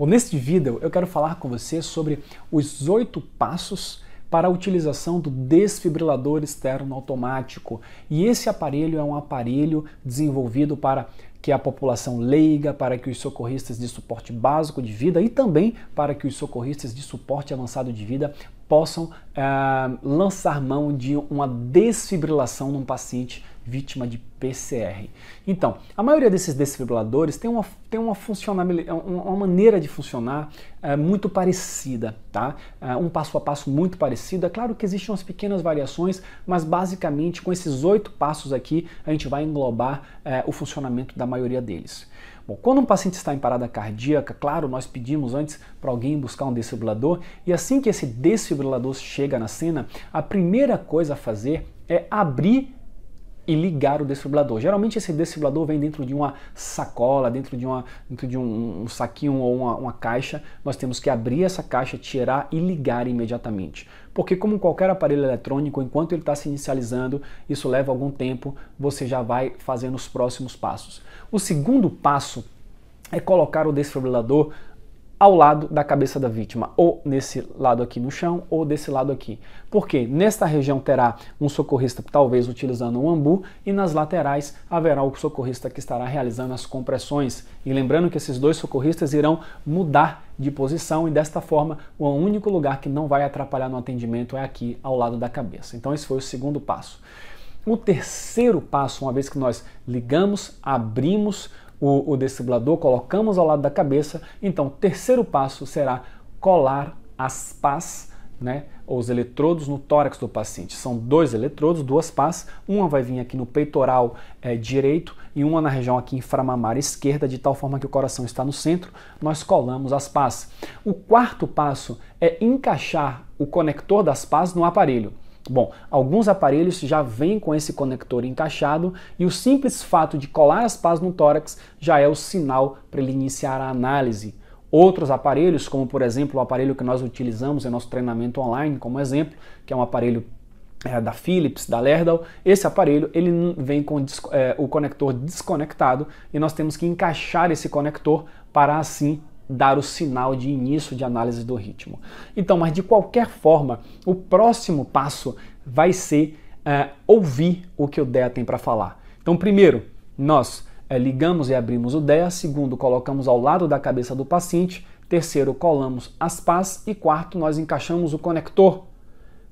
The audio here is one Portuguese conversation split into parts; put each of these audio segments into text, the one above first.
Bom, neste vídeo eu quero falar com você sobre os oito passos para a utilização do desfibrilador externo automático. E esse aparelho é um aparelho desenvolvido para que a população leiga, para que os socorristas de suporte básico de vida e também para que os socorristas de suporte avançado de vida possam eh, lançar mão de uma desfibrilação num paciente vítima de PCR. Então, a maioria desses desfibriladores tem uma, tem uma, é uma maneira de funcionar eh, muito parecida, tá? Eh, um passo a passo muito parecido. É claro que existem umas pequenas variações, mas basicamente com esses oito passos aqui a gente vai englobar o funcionamento da maioria deles. Bom, quando um paciente está em parada cardíaca, claro, nós pedimos antes para alguém buscar um desfibrilador e assim que esse desfibrilador chega na cena, a primeira coisa a fazer é abrir e ligar o desfibrilador. Geralmente esse desfibrilador vem dentro de uma sacola, dentro de, uma, dentro de um, um saquinho ou uma, uma caixa. Nós temos que abrir essa caixa, tirar e ligar imediatamente porque como qualquer aparelho eletrônico, enquanto ele está se inicializando, isso leva algum tempo, você já vai fazendo os próximos passos. O segundo passo é colocar o desfibrilador ao lado da cabeça da vítima, ou nesse lado aqui no chão, ou desse lado aqui. Porque nesta região terá um socorrista talvez utilizando um ambu e nas laterais haverá o socorrista que estará realizando as compressões. E lembrando que esses dois socorristas irão mudar de posição e desta forma o único lugar que não vai atrapalhar no atendimento é aqui ao lado da cabeça. Então esse foi o segundo passo. O terceiro passo, uma vez que nós ligamos, abrimos o, o colocamos ao lado da cabeça. Então, o terceiro passo será colar as pás, né, os eletrodos no tórax do paciente. São dois eletrodos, duas pás, uma vai vir aqui no peitoral é, direito e uma na região aqui inframamária esquerda, de tal forma que o coração está no centro, nós colamos as pás. O quarto passo é encaixar o conector das pás no aparelho. Bom, alguns aparelhos já vêm com esse conector encaixado e o simples fato de colar as pás no tórax já é o sinal para ele iniciar a análise. Outros aparelhos, como por exemplo o aparelho que nós utilizamos em nosso treinamento online, como exemplo, que é um aparelho é, da Philips, da Lerdal, esse aparelho ele vem com é, o conector desconectado e nós temos que encaixar esse conector para assim dar o sinal de início de análise do ritmo. Então, mas de qualquer forma, o próximo passo vai ser é, ouvir o que o DEA tem para falar. Então, primeiro, nós é, ligamos e abrimos o DEA, segundo, colocamos ao lado da cabeça do paciente, terceiro, colamos as pás e quarto, nós encaixamos o conector.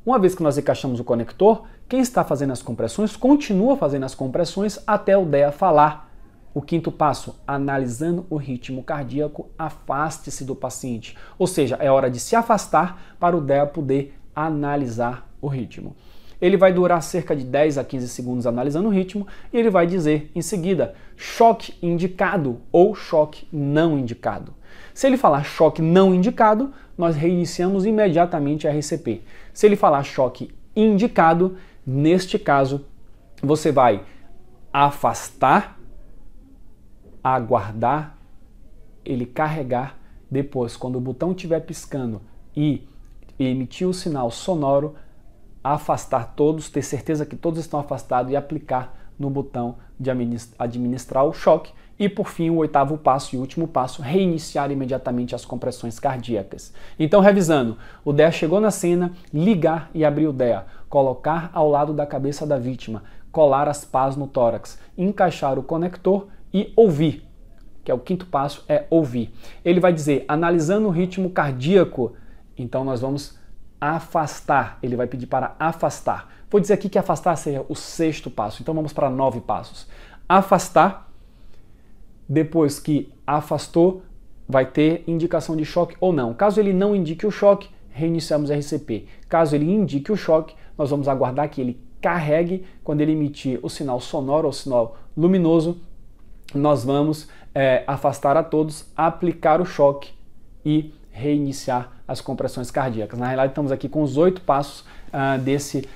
Uma vez que nós encaixamos o conector, quem está fazendo as compressões continua fazendo as compressões até o DEA falar. O quinto passo, analisando o ritmo cardíaco, afaste-se do paciente. Ou seja, é hora de se afastar para o DEA poder analisar o ritmo. Ele vai durar cerca de 10 a 15 segundos analisando o ritmo e ele vai dizer em seguida choque indicado ou choque não indicado. Se ele falar choque não indicado, nós reiniciamos imediatamente a RCP. Se ele falar choque indicado, neste caso você vai afastar aguardar ele carregar. Depois, quando o botão estiver piscando e, e emitir o sinal sonoro, afastar todos, ter certeza que todos estão afastados e aplicar no botão de administrar o choque. E por fim, o oitavo passo e último passo, reiniciar imediatamente as compressões cardíacas. Então, revisando, o DEA chegou na cena, ligar e abrir o DEA, colocar ao lado da cabeça da vítima, colar as pás no tórax, encaixar o conector e ouvir, que é o quinto passo, é ouvir. Ele vai dizer, analisando o ritmo cardíaco, então nós vamos afastar. Ele vai pedir para afastar. Vou dizer aqui que afastar seria o sexto passo, então vamos para nove passos. Afastar, depois que afastou, vai ter indicação de choque ou não. Caso ele não indique o choque, reiniciamos RCP. Caso ele indique o choque, nós vamos aguardar que ele carregue. Quando ele emitir o sinal sonoro ou sinal luminoso, nós vamos é, afastar a todos, aplicar o choque e reiniciar as compressões cardíacas. Na realidade, estamos aqui com os oito passos uh, desse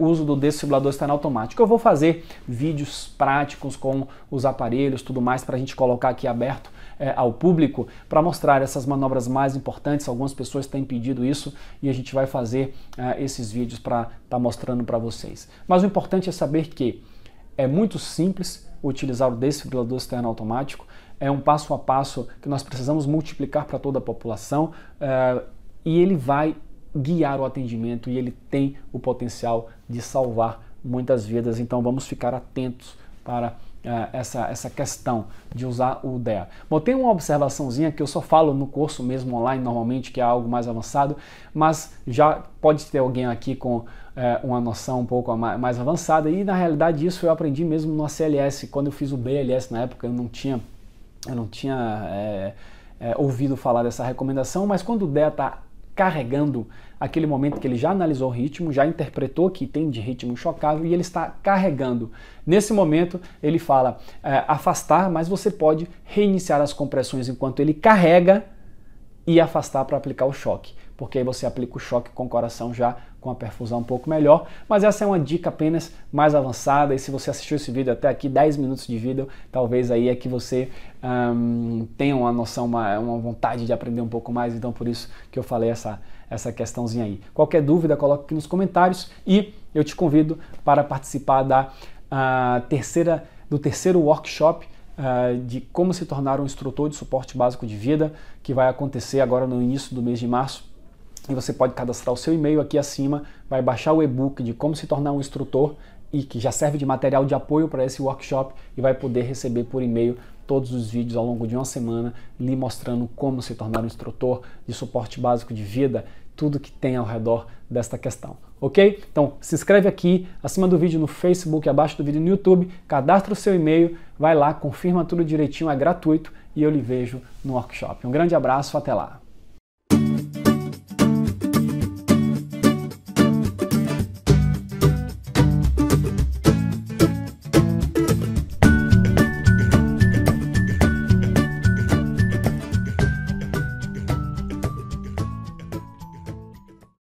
uh, uso do desfibrilador externo automático. Eu vou fazer vídeos práticos com os aparelhos, tudo mais, para a gente colocar aqui aberto é, ao público para mostrar essas manobras mais importantes. Algumas pessoas têm pedido isso e a gente vai fazer uh, esses vídeos para estar tá mostrando para vocês. Mas o importante é saber que é muito simples utilizar o desfibrilador externo automático, é um passo a passo que nós precisamos multiplicar para toda a população uh, e ele vai guiar o atendimento e ele tem o potencial de salvar muitas vidas. Então vamos ficar atentos para é, essa, essa questão de usar o DEA. Bom, tem uma observaçãozinha que eu só falo no curso mesmo online normalmente, que é algo mais avançado, mas já pode ter alguém aqui com é, uma noção um pouco mais avançada e na realidade isso eu aprendi mesmo no ACLS, quando eu fiz o BLS na época eu não tinha, eu não tinha é, é, ouvido falar dessa recomendação, mas quando o DEA está carregando aquele momento que ele já analisou o ritmo, já interpretou que tem de ritmo chocável e ele está carregando. Nesse momento, ele fala é, afastar, mas você pode reiniciar as compressões enquanto ele carrega e afastar para aplicar o choque porque aí você aplica o choque com o coração já com a perfusão um pouco melhor. Mas essa é uma dica apenas mais avançada. E se você assistiu esse vídeo até aqui, 10 minutos de vídeo, talvez aí é que você hum, tenha uma noção, uma, uma vontade de aprender um pouco mais. Então, por isso que eu falei essa, essa questãozinha aí. Qualquer dúvida, coloque aqui nos comentários e eu te convido para participar da ah, terceira do terceiro workshop ah, de como se tornar um instrutor de suporte básico de vida, que vai acontecer agora no início do mês de março e você pode cadastrar o seu e-mail aqui acima, vai baixar o e-book de como se tornar um instrutor e que já serve de material de apoio para esse workshop e vai poder receber por e-mail todos os vídeos ao longo de uma semana lhe mostrando como se tornar um instrutor de suporte básico de vida, tudo que tem ao redor desta questão, ok? Então se inscreve aqui, acima do vídeo no Facebook, abaixo do vídeo no YouTube, cadastra o seu e-mail, vai lá, confirma tudo direitinho, é gratuito e eu lhe vejo no workshop. Um grande abraço, até lá!